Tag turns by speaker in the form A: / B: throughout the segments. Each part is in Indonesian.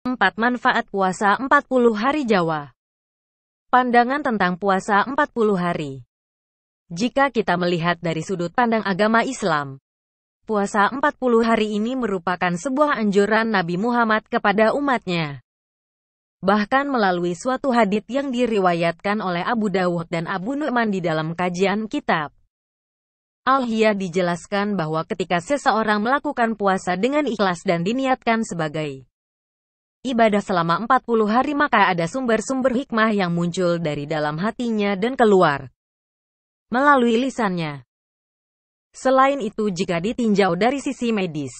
A: 4. Manfaat puasa 40 hari Jawa Pandangan tentang puasa 40 hari Jika kita melihat dari sudut pandang agama Islam, puasa 40 hari ini merupakan sebuah anjuran Nabi Muhammad kepada umatnya. Bahkan melalui suatu hadit yang diriwayatkan oleh Abu Dawud dan Abu Nu'man di dalam kajian kitab. Al-Hiyah dijelaskan bahwa ketika seseorang melakukan puasa dengan ikhlas dan diniatkan sebagai ibadah selama 40 hari maka ada sumber-sumber hikmah yang muncul dari dalam hatinya dan keluar melalui lisannya. Selain itu jika ditinjau dari sisi medis,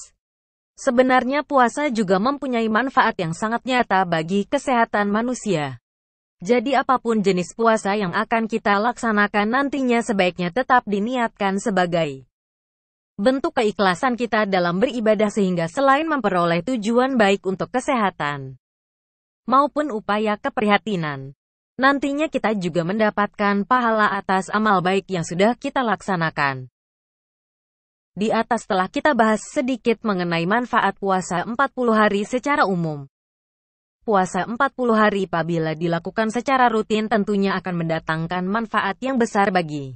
A: sebenarnya puasa juga mempunyai manfaat yang sangat nyata bagi kesehatan manusia. Jadi apapun jenis puasa yang akan kita laksanakan nantinya sebaiknya tetap diniatkan sebagai bentuk keikhlasan kita dalam beribadah sehingga selain memperoleh tujuan baik untuk kesehatan maupun upaya keprihatinan, nantinya kita juga mendapatkan pahala atas amal baik yang sudah kita laksanakan. Di atas telah kita bahas sedikit mengenai manfaat puasa 40 hari secara umum. Puasa 40 hari apabila dilakukan secara rutin tentunya akan mendatangkan manfaat yang besar bagi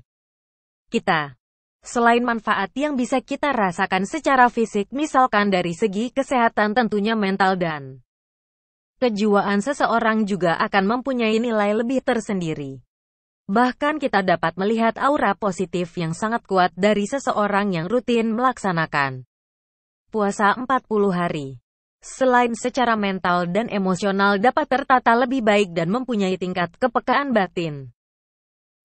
A: kita. Selain manfaat yang bisa kita rasakan secara fisik misalkan dari segi kesehatan tentunya mental dan kejiwaan seseorang juga akan mempunyai nilai lebih tersendiri. Bahkan kita dapat melihat aura positif yang sangat kuat dari seseorang yang rutin melaksanakan puasa 40 hari. Selain secara mental dan emosional dapat tertata lebih baik dan mempunyai tingkat kepekaan batin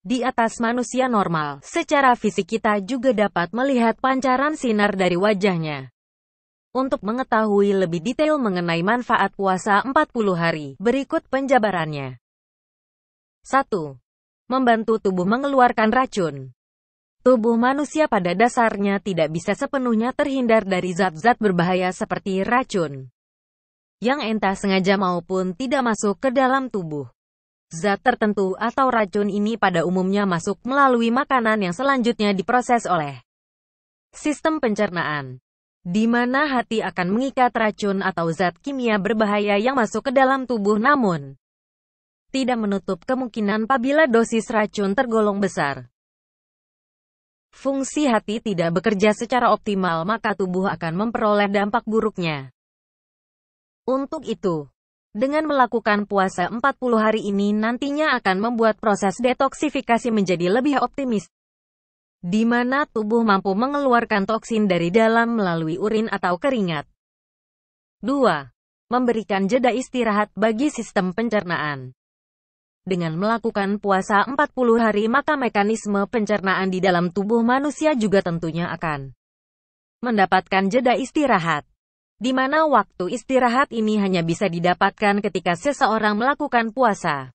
A: di atas manusia normal. Secara fisik kita juga dapat melihat pancaran sinar dari wajahnya. Untuk mengetahui lebih detail mengenai manfaat puasa 40 hari, berikut penjabarannya. 1. Membantu tubuh mengeluarkan racun. Tubuh manusia pada dasarnya tidak bisa sepenuhnya terhindar dari zat-zat berbahaya seperti racun yang entah sengaja maupun tidak masuk ke dalam tubuh. Zat tertentu atau racun ini pada umumnya masuk melalui makanan yang selanjutnya diproses oleh sistem pencernaan, di mana hati akan mengikat racun atau zat kimia berbahaya yang masuk ke dalam tubuh namun tidak menutup kemungkinan apabila dosis racun tergolong besar. Fungsi hati tidak bekerja secara optimal maka tubuh akan memperoleh dampak buruknya. Untuk itu, dengan melakukan puasa 40 hari ini nantinya akan membuat proses detoksifikasi menjadi lebih optimis, di mana tubuh mampu mengeluarkan toksin dari dalam melalui urin atau keringat. 2. Memberikan jeda istirahat bagi sistem pencernaan. Dengan melakukan puasa 40 hari maka mekanisme pencernaan di dalam tubuh manusia juga tentunya akan mendapatkan jeda istirahat di mana waktu istirahat ini hanya bisa didapatkan ketika seseorang melakukan puasa.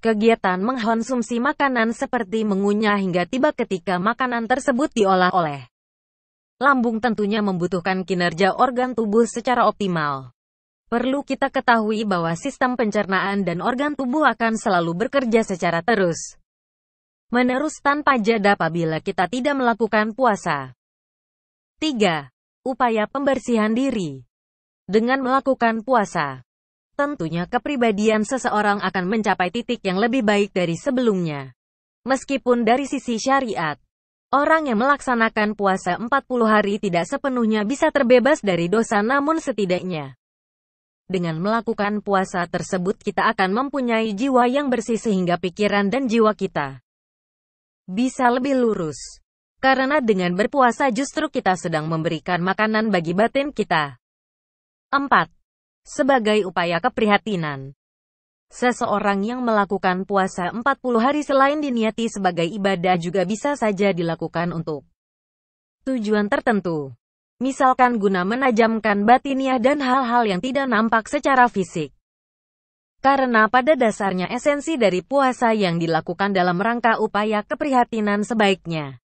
A: Kegiatan mengkonsumsi makanan seperti mengunyah hingga tiba ketika makanan tersebut diolah oleh lambung tentunya membutuhkan kinerja organ tubuh secara optimal. Perlu kita ketahui bahwa sistem pencernaan dan organ tubuh akan selalu bekerja secara terus. Menerus tanpa jeda apabila kita tidak melakukan puasa. 3 upaya pembersihan diri dengan melakukan puasa. Tentunya kepribadian seseorang akan mencapai titik yang lebih baik dari sebelumnya. Meskipun dari sisi syariat, orang yang melaksanakan puasa 40 hari tidak sepenuhnya bisa terbebas dari dosa namun setidaknya. Dengan melakukan puasa tersebut kita akan mempunyai jiwa yang bersih sehingga pikiran dan jiwa kita bisa lebih lurus. Karena dengan berpuasa justru kita sedang memberikan makanan bagi batin kita. 4. Sebagai upaya keprihatinan. Seseorang yang melakukan puasa 40 hari selain diniati sebagai ibadah juga bisa saja dilakukan untuk tujuan tertentu. Misalkan guna menajamkan batiniah dan hal-hal yang tidak nampak secara fisik. Karena pada dasarnya esensi dari puasa yang dilakukan dalam rangka upaya keprihatinan sebaiknya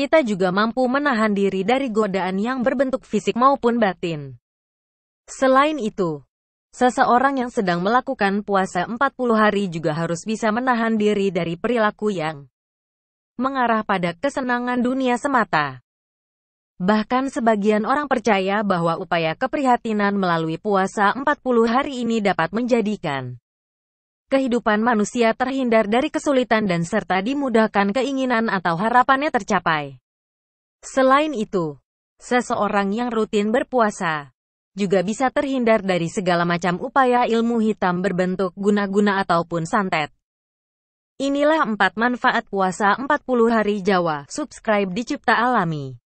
A: kita juga mampu menahan diri dari godaan yang berbentuk fisik maupun batin. Selain itu, seseorang yang sedang melakukan puasa 40 hari juga harus bisa menahan diri dari perilaku yang mengarah pada kesenangan dunia semata. Bahkan sebagian orang percaya bahwa upaya keprihatinan melalui puasa 40 hari ini dapat menjadikan kehidupan manusia terhindar dari kesulitan dan serta dimudahkan keinginan atau harapannya tercapai. Selain itu, seseorang yang rutin berpuasa juga bisa terhindar dari segala macam upaya ilmu hitam berbentuk guna-guna ataupun santet. Inilah empat manfaat puasa 40 hari Jawa. Subscribe di Cipta Alami.